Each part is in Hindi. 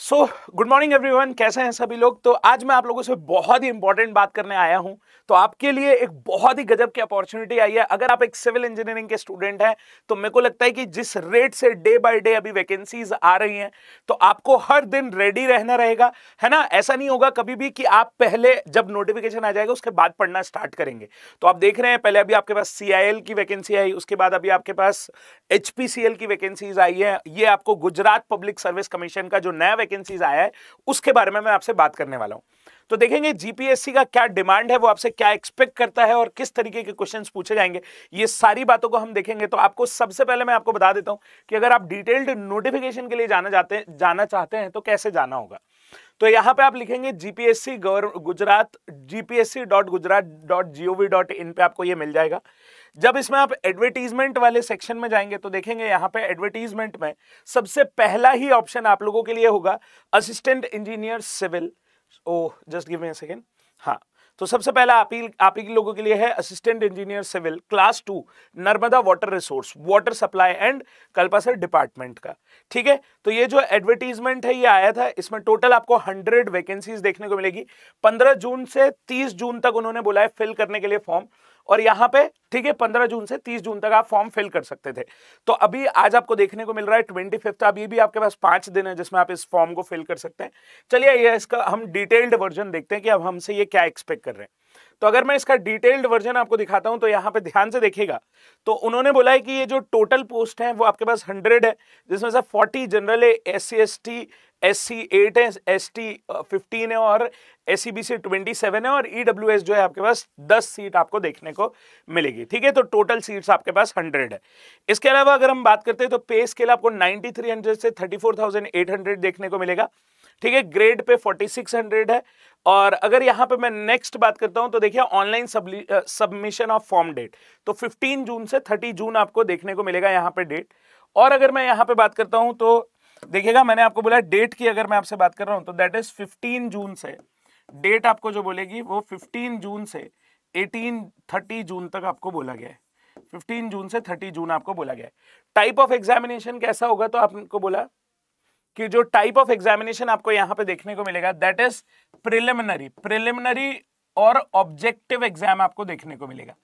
सो गुड मॉर्निंग एवरीवन कैसे हैं सभी लोग तो आज मैं आप लोगों से बहुत ही इंपॉर्टेंट बात करने आया हूं तो आपके लिए एक बहुत ही गजब की अपॉर्चुनिटी आई है अगर आप एक सिविल इंजीनियरिंग के स्टूडेंट हैं तो मेरे को लगता है कि जिस रेट से डे बाय डे अभी वैकेंसीज आ रही हैं तो आपको हर दिन रेडी रहना रहेगा है ना ऐसा नहीं होगा कभी भी कि आप पहले जब नोटिफिकेशन आ जाएगा उसके बाद पढ़ना स्टार्ट करेंगे तो आप देख रहे हैं पहले अभी आपके पास सी की वैकेंसी आई उसके बाद अभी आपके पास एच की वैकेंसीज आई है ये आपको गुजरात पब्लिक सर्विस कमीशन का जो नया वैकेंसीज आया है उसके बारे में मैं आपसे बात करने वाला हूं तो देखेंगे जीपीएससी का क्या डिमांड है वो आपसे क्या एक्सपेक्ट करता है और किस तरीके के क्वेश्चंस पूछे जाएंगे ये सारी बातों को हम देखेंगे तो आपको सबसे पहले मैं आपको बता देता हूं कि अगर आप डिटेल्ड नोटिफिकेशन के लिए जाना जाते जाना चाहते हैं तो कैसे जाना होगा तो यहां पे आप लिखेंगे GPSC Gujarat GPSC dot Gujarat dot G O V dot in पे आपको ये मिल जाएगा जब इसमें आप एडवर्टीजमेंट वाले सेक्शन में जाएंगे तो देखेंगे यहां पे एडवर्टीजमेंट में सबसे पहला ही ऑप्शन आप लोगों के लिए होगा assistant engineer civil oh just give me second हाँ तो सबसे पहला आप ही आप ही लोगों के लिए है assistant engineer civil class two Narmada water resource water supply and Kalpasar department का ठीक है तो ये जो एडवर्टीजमेंट है ये आया था इसमें टोटल आपको हंड्रेड वैकेंसीज देखने को मिलेगी पंद्रह जून से तीस जून तक उन्होंने बोला है फिल करने के लिए फॉर्म और यहाँ पे ठीक है पंद्रह जून से तीस जून तक आप फॉर्म फिल कर सकते थे तो अभी आज आपको देखने को मिल रहा है ट्वेंटी फिफ्थ अभी भी आपके पास पांच दिन है जिसमें आप इस फॉर्म को फिल कर सकते हैं चलिए ये इसका हम डिटेल्ड वर्जन देखते हैं कि अब हमसे ये क्या एक्सपेक्ट कर रहे हैं तो अगर मैं इसका डिटेल्ड वर्जन आपको दिखाता हूं तो यहाँ पे ध्यान से देखेगा तो उन्होंने बोला है कि ये जो टोटल पोस्ट है वो आपके पास हंड्रेड है जिसमें से फोर्टी जनरल है S C S T S C eight है एस टी फिफ्टीन है और S C B C twenty seven है और ई डब्ल्यू एस जो है आपके पास दस सीट आपको देखने को मिलेगी ठीक है तो टोटल सीट्स आपके पास हंड्रेड है इसके अलावा अगर हम बात करते हैं तो पे स्केल आपको नाइन्टी थ्री हंड्रेड से thirty four thousand eight hundred देखने को मिलेगा ठीक है grade pay forty six hundred है और अगर यहाँ पे मैं नेक्स्ट बात करता हूँ तो देखिए online submission of form date तो फिफ्टीन जून से थर्टी जून आपको देखने को मिलेगा यहाँ पे डेट और अगर मैं यहाँ पे बात करता हूँ तो देखिएगा मैंने आपको बोला डेट की अगर मैं आपसे बात कर रहा हूं तो दैट इज 15 जून से डेट आपको जो बोलेगी वो 15 जून से 18 30 जून तक आपको बोला गया है 15 जून से 30 जून आपको बोला गया है टाइप ऑफ एग्जामिनेशन कैसा होगा तो आपको बोला कि जो टाइप ऑफ एग्जामिनेशन आपको यहां पे देखने को मिलेगा दैट इज प्रिलिमिनरी प्रिलिमिनरी और ऑब्जेक्टिव एग्जाम आपको देखने को मिलेगा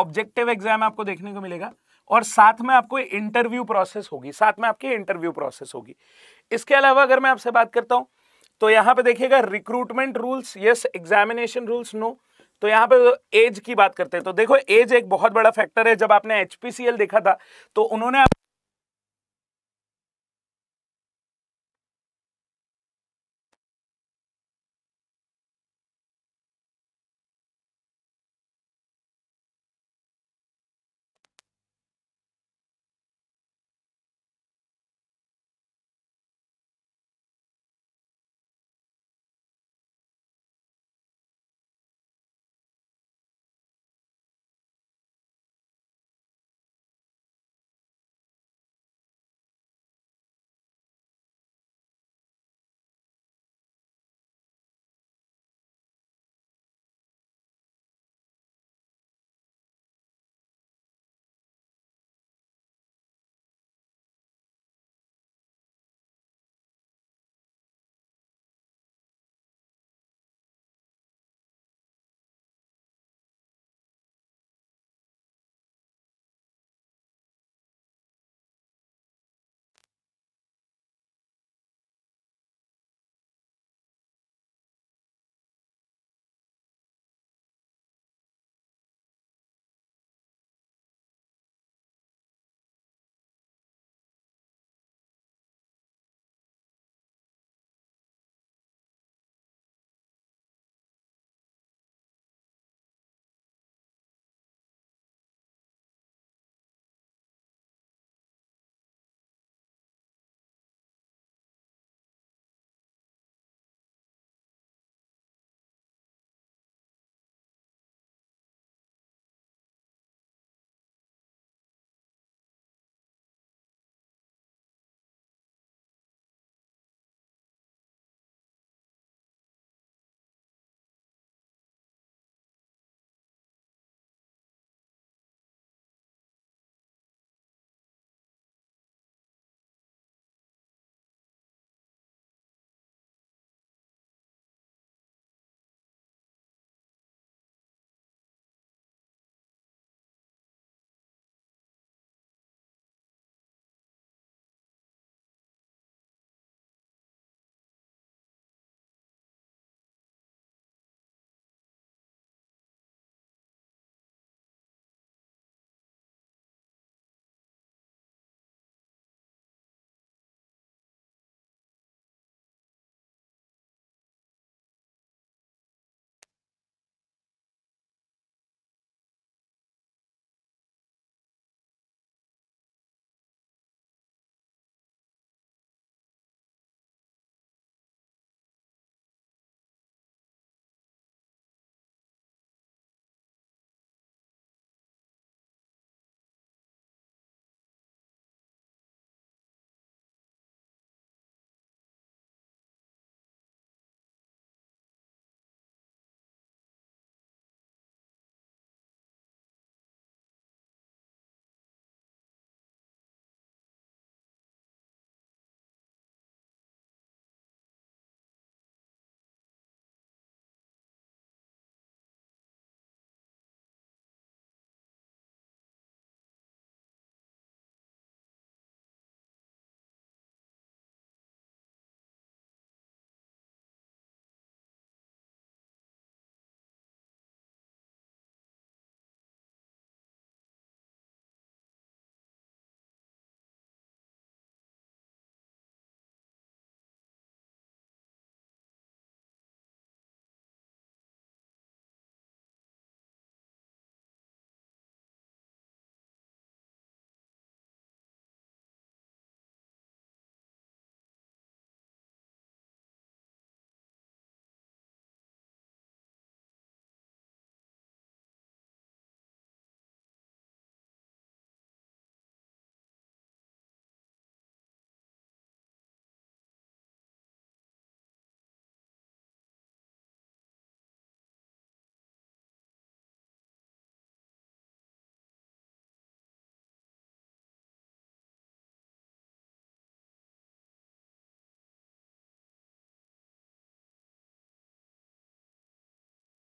ऑब्जेक्टिव एग्जाम आपको देखने को मिलेगा और साथ में आपको इंटरव्यू प्रोसेस होगी साथ में आपकी इंटरव्यू प्रोसेस होगी इसके अलावा अगर मैं आपसे बात करता हूं तो यहां पे देखिएगा recruitment rules yes examination rules no तो यहाँ पे एज तो की बात करते हैं तो देखो एज एक बहुत बड़ा फैक्टर है जब आपने एचपीसीएल देखा था तो उन्होंने आप